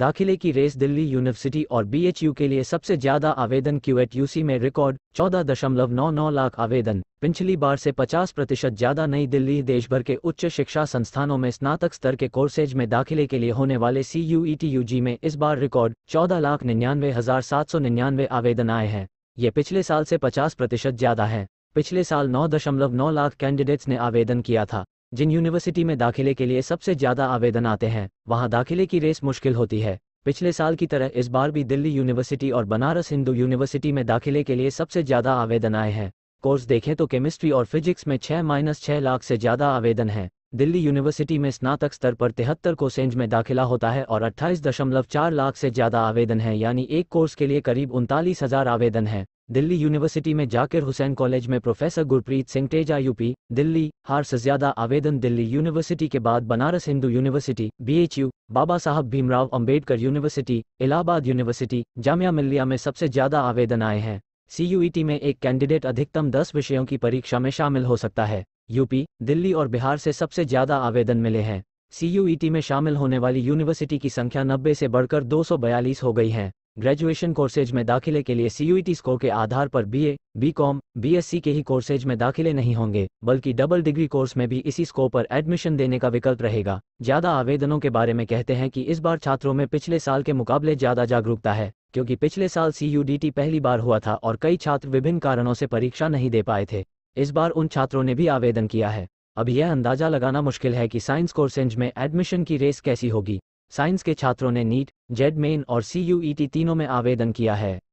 दाखिले की रेस दिल्ली यूनिवर्सिटी और बीएचयू के लिए सबसे ज्यादा आवेदन क्यूएट यूसी में रिकॉर्ड 14.99 लाख आवेदन पिछली बार से 50 प्रतिशत ज्यादा नई दिल्ली देश भर के उच्च शिक्षा संस्थानों में स्नातक स्तर के कोर्सेज में दाखिले के लिए होने वाले सी यू e में इस बार रिकॉर्ड चौदह लाख निन्यानवे हजार सात सौ निन्यानवे आवेदन आए हैं ये पिछले साल से पचास प्रतिशत ज्यादा है पिछले साल नौ दशमलव नौ लाख कैंडिडेट्स ने आवेदन किया था जिन यूनिवर्सिटी में दाखिले के लिए सबसे ज़्यादा आवेदन आते हैं वहाँ दाखिले की रेस मुश्किल होती है पिछले साल की तरह इस बार भी दिल्ली यूनिवर्सिटी और बनारस हिंदू यूनिवर्सिटी में दाखिले के लिए सबसे ज़्यादा आवेदन आए हैं कोर्स देखें तो केमिस्ट्री और फिजिक्स में छह माइनस छह लाख से ज़्यादा आवेदन है दिल्ली यूनिवर्सिटी में स्नातक स्तर पर तिहत्तर कोसेंज में दाखिला होता है और अट्ठाईस दशमलव चार लाख से ज़्यादा आवेदन है यानी एक कोर्स के लिए करीब उनतालीस हज़ार आवेदन है दिल्ली यूनिवर्सिटी में जाकिर हुसैन कॉलेज में प्रोफेसर गुरप्रीत सिंह तेजा यूपी दिल्ली हार से ज्यादा आवेदन दिल्ली यूनिवर्सिटी के बाद Banaras Hindu university BHU Baba Saheb Bhimrao Ambedkar university Allahabad university Jamia Millia में सबसे ज्यादा आवेदन आए हैं सीयूईटी में एक कैंडिडेट अधिकतम दस विषयों की परीक्षा में शामिल हो सकता है यूपी दिल्ली और बिहार से सबसे ज्यादा आवेदन मिले हैं सीयूईटी में शामिल होने वाली यूनिवर्सिटी की संख्या नब्बे से बढ़कर 242 हो गई है ग्रेजुएशन कोर्सेज में दाखिले के लिए सीयूईटी e स्कोर के आधार पर बीए, बीकॉम, बीएससी के ही कोर्सेज में दाखिले नहीं होंगे बल्कि डबल डिग्री कोर्स में भी इसी स्कोर पर एडमिशन देने का विकल्प रहेगा ज्यादा आवेदनों के बारे में कहते हैं कि इस बार छात्रों में पिछले साल के मुकाबले ज्यादा जागरूकता है क्योंकि पिछले साल सीयूडीटी पहली बार हुआ था और कई छात्र विभिन्न कारणों से परीक्षा नहीं दे पाए थे इस बार उन छात्रों ने भी आवेदन किया है अब यह अंदाजा लगाना मुश्किल है कि साइंस कोर्सेज में एडमिशन की रेस कैसी होगी साइंस के छात्रों ने नीट जेड मेन और सीयूईटी तीनों में आवेदन किया है